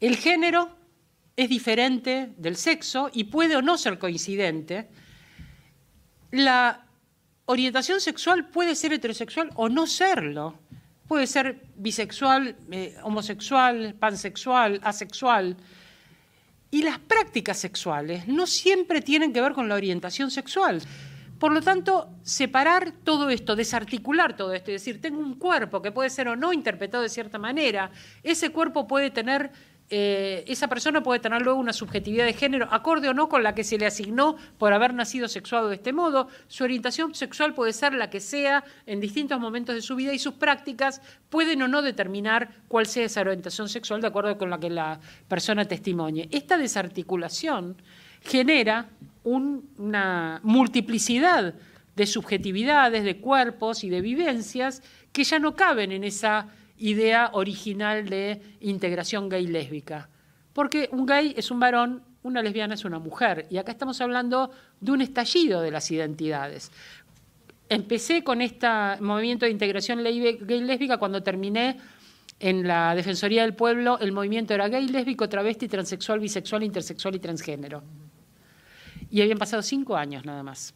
El género es diferente del sexo y puede o no ser coincidente. La orientación sexual puede ser heterosexual o no serlo. Puede ser bisexual, eh, homosexual, pansexual, asexual. Y las prácticas sexuales no siempre tienen que ver con la orientación sexual. Por lo tanto, separar todo esto, desarticular todo esto, es decir, tengo un cuerpo que puede ser o no interpretado de cierta manera, ese cuerpo puede tener eh, esa persona puede tener luego una subjetividad de género, acorde o no con la que se le asignó por haber nacido sexuado de este modo. Su orientación sexual puede ser la que sea en distintos momentos de su vida y sus prácticas pueden o no determinar cuál sea esa orientación sexual de acuerdo con la que la persona testimonie. Esta desarticulación genera una multiplicidad de subjetividades, de cuerpos y de vivencias que ya no caben en esa idea original de integración gay lésbica. Porque un gay es un varón, una lesbiana es una mujer. Y acá estamos hablando de un estallido de las identidades. Empecé con este movimiento de integración gay lésbica cuando terminé en la Defensoría del Pueblo, el movimiento era gay, lésbico, travesti, transexual, bisexual, intersexual y transgénero. Y habían pasado cinco años nada más.